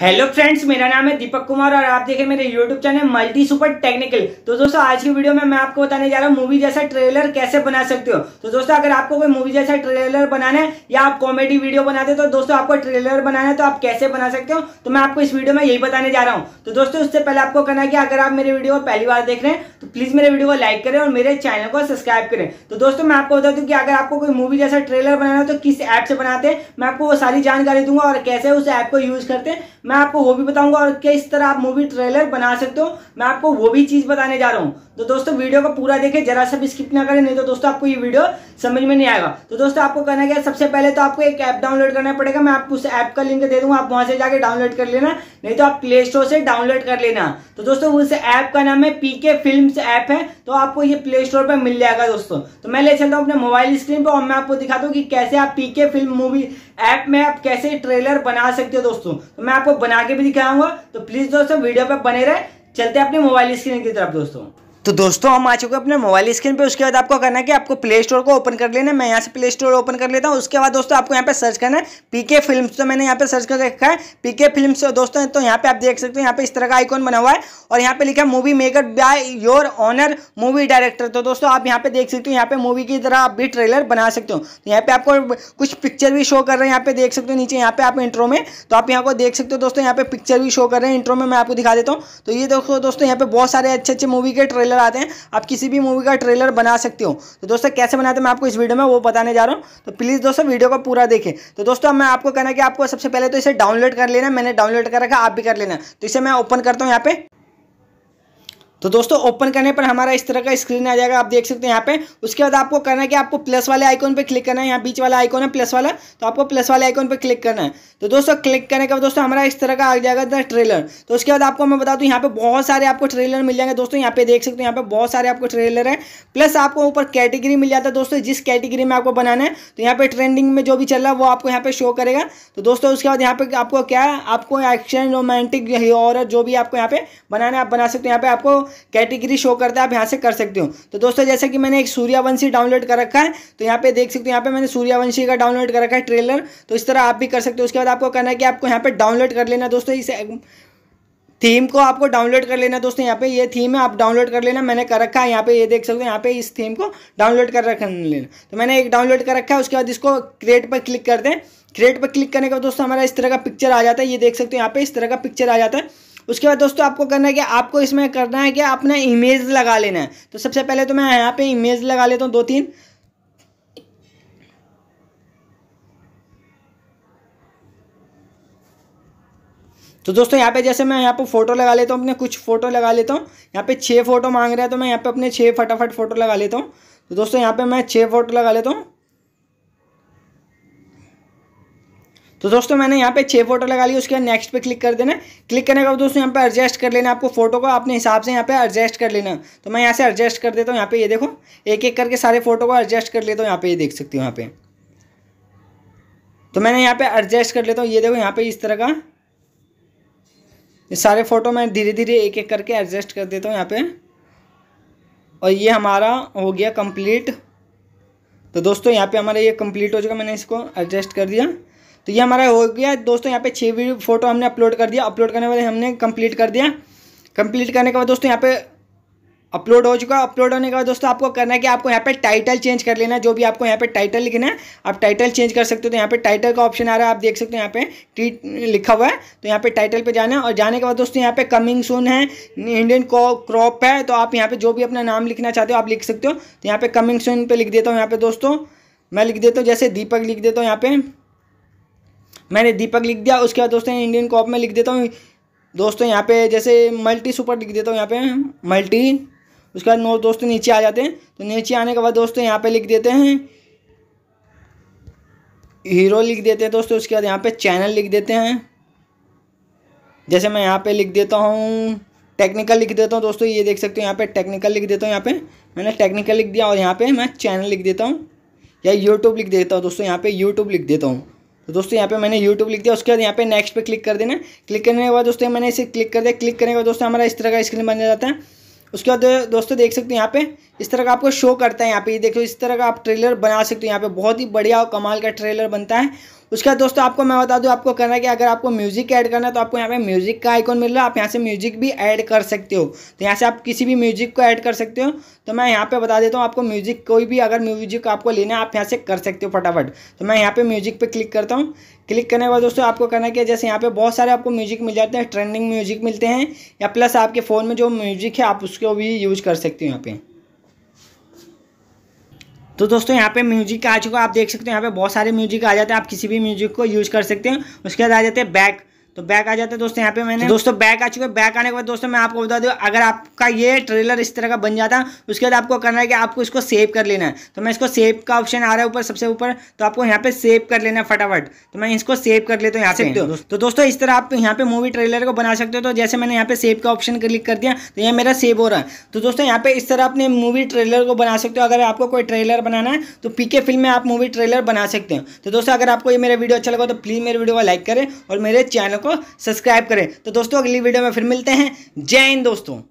hello friends मेरा नाम है दीपक कुमार और आप देखें मेरे YouTube channel multi super technical तो दोस्तों आज की वीडियो में मैं आपको बताने जा रहा हूँ मूवी जैसा ट्रेलर कैसे बना सकते हो तो दोस्तों अगर आपको कोई मूवी जैसा ट्रेलर बनाना है या आप कॉमेडी वीडियो बनाते हो तो दोस्तों आपको ट्रेलर बनाना है तो आप कैसे बना सकते हो तो मैं आपको इस वीडियो में यही बताने जा रहा हूँ तो दोस्तों उससे पहले आपको है कि अगर आप मेरे वीडियो को पहली बार देख रहे हैं तो प्लीज मेरे वीडियो को लाइक करें और मेरे चैनल को सब्सक्राइब करें तो दोस्तों मैं आपको बता दूँ कि अगर आपको कोई मूवी जैसा ट्रेलर बनाना है तो किस ऐप से बनाते हैं मैं आपको वो सारी जानकारी दूंगा और कैसे उस ऐप को यूज करते हैं मैं आपको वो भी बताऊंगा और किस तरह आप मूवी ट्रेलर बना सकते हो मैं आपको वो भी चीज़ बताने जा रहा हूँ तो दोस्तों वीडियो को पूरा देखें जरा सा भी स्किप ना करें नहीं तो दोस्तों आपको ये वीडियो समझ में नहीं आएगा तो दोस्तों आपको करना क्या सबसे पहले तो आपको एक ऐप डाउनलोड करना पड़ेगा मैं आपको उस ऐप का लिंक दे दूंगा आप वहां से जाकर डाउनलोड कर लेना नहीं तो आप प्ले स्टोर से डाउनलोड कर लेना तो दोस्तों उस ऐप का नाम है पीके फिल्म ऐप है तो आपको ये प्ले स्टोर पर मिल जाएगा दोस्तों तो मैं ले चलता हूँ अपने मोबाइल स्क्रीन पर और मैं आपको दिखाता हूँ कि कैसे आप पीके फिल्म मूवी ऐप में आप कैसे ट्रेलर बना सकते हो दोस्तों तो मैं आपको बना के भी दिखाऊंगा तो प्लीज दोस्तों वीडियो पर बने रहे चलते अपने मोबाइल स्क्रीन की तरफ दोस्तों तो दोस्तों हम आ चुके हैं अपने मोबाइल स्क्रीन पे उसके बाद आपको करना है कि आपको प्ले स्टोर को ओपन कर लेना है मैं यहाँ से प्ले स्टोर ओपन कर लेता हूँ उसके बाद दोस्तों आपको यहाँ पे सर्च करना है पीके फिल्म्स तो मैंने यहाँ पे सर्च कर रखा है पीके फिल्म्स दोस्तों तो यहाँ पे आप देख सकते हो यहाँ पे इस तरह का आइकॉन बना हुआ है और यहाँ पे लिखा है movie maker by your honour movie director तो दोस्तों आप यहाँ पे देख सकते हो यहाँ पे मूवी की तरह आप भी ट्रेलर बना सकते हो तो यहाँ पे आपको कुछ पिक्चर भी शो कर रहे हैं यहाँ पे देख सकते हो नीचे यहाँ पे आप इंट्रो में तो आप यहाँ को देख सकते हो दोस्तों यहाँ पे पिक्चर भी शो कर रहे हैं इंट्रो में मैं आपको दिखा देता हूँ तो ये दोस्तों दोस्तों यहाँ पे बहुत सारे अच्छे अच्छे मूवी के ट्रेलर ट्रेलर आते हैं आप किसी भी मूवी का ट्रेलर बना सकते हो तो दोस्तों कैसे बनाते हैं मैं आपको इस वीडियो में वो बताने जा रहा हूँ तो प्लीज़ दोस्तों वीडियो को पूरा देखें तो दोस्तों मैं आपको कहना कि आपको सबसे पहले तो इसे डाउनलोड कर लेना मैंने डाउनलोड कर रखा आप भी कर लेना तो इसे मैं ओपन करता हूँ यहाँ पे तो दोस्तों ओपन करने पर हमारा इस तरह का स्क्रीन आ जाएगा आप देख सकते हैं यहाँ पे उसके बाद आपको करना है कि आपको प्लस वाले आइकॉन पे क्लिक करना है यहाँ बीच वाला आइकॉन है प्लस वाला तो आपको प्लस वाले आइकॉन पे क्लिक करना है तो दोस्तों क्लिक करने के बाद दोस्तों हमारा इस तरह का आ जाएगा ट्रेलर तो उसके बाद आपको मैं बता दूँ यहाँ पे बहुत सारे आपको ट्रेलर मिल जाएंगे दोस्तों यहाँ पे देख सकते हैं यहाँ पे बहुत सारे आपको ट्रेलर है प्लस आपको ऊपर कैटेगरी मिल जाता है दोस्तों जिस कैटेगरी में आपको बनाना है तो यहाँ पे ट्रेंडिंग में जो भी चल रहा है वो आपको यहाँ पे शो करेगा तो दोस्तों उसके बाद यहाँ पे आपको क्या है आपको एक्शन रोमांटिक और जो भी आपको यहाँ पे बनाना है आप बना सकते हो यहाँ पे आपको कैटेगरी शो करता है आप यहाँ से कर सकते हो तो दोस्तों जैसे कि मैंने एक सूर्यावंशी डाउनलोड कर रखा है तो यहाँ पे देख सकते हो यहाँ पे मैंने सूर्यावंशी का डाउनलोड कर रखा है ट्रेलर तो इस तरह आप भी कर सकते हो उसके बाद आपको करना है कि आपको यहाँ पर डाउनलोड कर लेना दोस्तों इस थीम को आपको डाउनलोड कर लेना दोस्तों यहाँ पे ये थीम है आप डाउनलोड कर लेना मैंने कर रखा है यहाँ पे ये देख सकते हो यहाँ पे इस थीम को डाउनलोड कर रख लेना तो मैंने एक डाउनलोड कर रखा है उसके बाद इसको क्रिएट पर क्लिक कर दें क्रिएट पर क्लिक करने के बाद दोस्तों हमारा इस तरह का पिक्चर आ जाता है ये देख सकते हो यहाँ पे इस तरह का पिक्चर आ जाता है उसके बाद दोस्तों आपको करना है कि आपको इसमें करना है कि अपना इमेज लगा लेना है तो सबसे पहले तो मैं यहाँ पे इमेज लगा लेता हूँ दो तीन तो दोस्तों यहाँ पे जैसे मैं यहाँ पे फोटो लगा लेता हूँ अपने कुछ फोटो लगा लेता हूँ यहाँ पे छः फोटो मांग रहा है तो मैं यहाँ पे अपने छः फटाफट फोटो लगा लेता हूँ तो दोस्तों यहाँ पे मैं छः फोटो लगा लेता हूँ तो दोस्तों मैंने यहाँ पे छः फोटो लगा ली उसके बाद नेक्स्ट पे क्लिक कर देना क्लिक करने के बाद दोस्तों यहाँ पे एडजस्ट कर लेना आपको फोटो को अपने हिसाब से यहाँ पे एडजस्ट कर लेना तो मैं यहाँ से एडजस्ट कर देता हूँ यहाँ पे ये यह देखो एक एक करके सारे फोटो को एडजस्ट कर लेता हूँ यहाँ पे ये यह देख सकती हूँ यहाँ पे तो मैंने यहाँ पे एडजस्ट कर लेता हूँ ये देखो यहाँ पे इस तरह का सारे फोटो मैं धीरे धीरे एक एक करके एडजस्ट कर देता हूँ यहाँ पे और ये हमारा हो गया कंप्लीट तो दोस्तों यहाँ पे हमारा ये कंप्लीट हो चुका मैंने इसको एडजस्ट कर दिया तो ये हमारा हो गया दोस्तों यहाँ पे छः वीडियो फोटो हमने अपलोड कर दिया अपलोड करने वाले हमने कंप्लीट कर दिया कंप्लीट करने के बाद दोस्तों यहाँ पे अपलोड हो चुका अपलोड होने के बाद दोस्तों आपको करना है कि आपको यहाँ पे टाइटल चेंज कर लेना है जो भी आपको यहाँ पे टाइटल लिखना है आप टाइटल चेंज कर सकते हो तो यहाँ पे टाइटल का ऑप्शन आ रहा है आप देख सकते हो यहाँ पे टी लिखा हुआ है तो यहाँ पे टाइटल पे जाना है और जाने के बाद दोस्तों यहाँ पे कमिंग सून है इंडियन क्रॉप है तो आप यहाँ पर जो भी अपना नाम लिखना चाहते हो आप लिख सकते हो तो यहाँ पे कमिंग सून पर लिख देता हूँ यहाँ पे दोस्तों मैं लिख देता हूँ जैसे दीपक लिख देता हूँ यहाँ पर मैंने दीपक लिख दिया उसके बाद दोस्तों इंडियन कॉप में लिख देता हूँ दोस्तों यहाँ पे जैसे मल्टी सुपर लिख देता हूँ यहाँ पे मल्टी उसके बाद नो दोस्तों नीचे आ जाते हैं तो नीचे आने के बाद दोस्तों यहाँ पे लिख देते हैं हीरो लिख देते हैं दोस्तों उसके बाद यहाँ पे चैनल लिख देते हैं जैसे मैं यहाँ पे लिख देता हूँ टेक्निकल लिख देता हूँ दोस्तों ये देख सकते हो यहाँ पे टेक्निकल लिख देता हूँ यहाँ पे मैंने टेक्निकल लिख दिया और यहाँ पे मैं चैनल लिख देता हूँ या यूट्यूब लिख देता हूँ दोस्तों यहाँ पे यूट्यूब लिख देता हूँ तो दोस्तों यहाँ पे मैंने यूट्यूब लिख दिया उसके बाद यहाँ पे नेक्स्ट पे क्लिक कर देना क्लिक करने के बाद दोस्तों मैंने इसे क्लिक कर दिया क्लिक करने के बाद दोस्तों हमारा इस तरह का स्क्रीन बन जाता है उसके बाद दोस्तों देख सकते हैं यहाँ पे इस तरह का आपको शो करता है यहाँ पे ये देखो इस तरह का आप ट्रेलर बना सकते हो यहाँ पे बहुत ही बढ़िया और कमाल का ट्रेलर बनता है उसके बाद दोस्तों आपको मैं बता दूँ आपको करना है कि अगर आपको म्यूजिक ऐड करना है तो आपको यहाँ पे म्यूजिक का आइकॉन मिल रहा है आप यहाँ से म्यूजिक भी ऐड कर सकते हो तो यहाँ से आप किसी भी म्यूजिक को ऐड कर सकते हो तो मैं यहाँ पे बता देता हूँ आपको म्यूजिक कोई भी अगर म्यूजिक आपको लेना है आप यहाँ से कर सकते हो फटाफट तो मैं यहाँ पे म्यूजिक पे क्लिक करता हूँ क्लिक करने के बाद दोस्तों आपको करना है कि जैसे यहाँ पे बहुत सारे आपको म्यूजिक मिल जाते हैं ट्रेंडिंग म्यूजिक मिलते हैं या प्लस आपके फ़ोन में जो म्यूजिक है आप उसको भी यूज कर सकते हो यहाँ पर तो दोस्तों यहाँ पे म्यूजिक का आ चुका आप देख सकते हैं यहाँ पे बहुत सारे म्यूजिक आ जाते हैं आप किसी भी म्यूजिक को यूज कर सकते हैं उसके बाद आ जाते हैं बैक तो बैक आ जाता है दोस्तों यहाँ पे मैंने दोस्तों बैक आ चुके बैक आने के बाद दोस्तों मैं आपको बता दूँ अगर आपका ये ट्रेलर इस तरह का बन जाता है उसके बाद आपको करना है कि आपको इसको सेव कर लेना है तो मैं इसको सेव का ऑप्शन आ रहा है ऊपर सबसे ऊपर तो आपको यहाँ पे सेव कर लेना है फटाफट तो मैं इसको सेव कर लेता हूँ यहाँ से तो दोस्तों इस तरह आप यहाँ पे मूवी ट्रेलर को बना सकते हो तो जैसे मैंने यहाँ पे सेव का ऑप्शन क्लिक कर दिया तो ये मेरा सेव हो रहा है तो दोस्तों यहाँ पे इस तरह अपने मूवी ट्रेलर को बना सकते हो अगर आपको कोई ट्रेलर बनाना है तो पीके फिल्म में आप मूवी ट्रेलर बना सकते हो तो दोस्तों अगर आपको ये मेरा वीडियो अच्छा लगा तो प्लीज़ मेरे वीडियो को लाइक करें और मेरे चैनल सब्सक्राइब करें तो दोस्तों अगली वीडियो में फिर मिलते हैं जय हिंद दोस्तों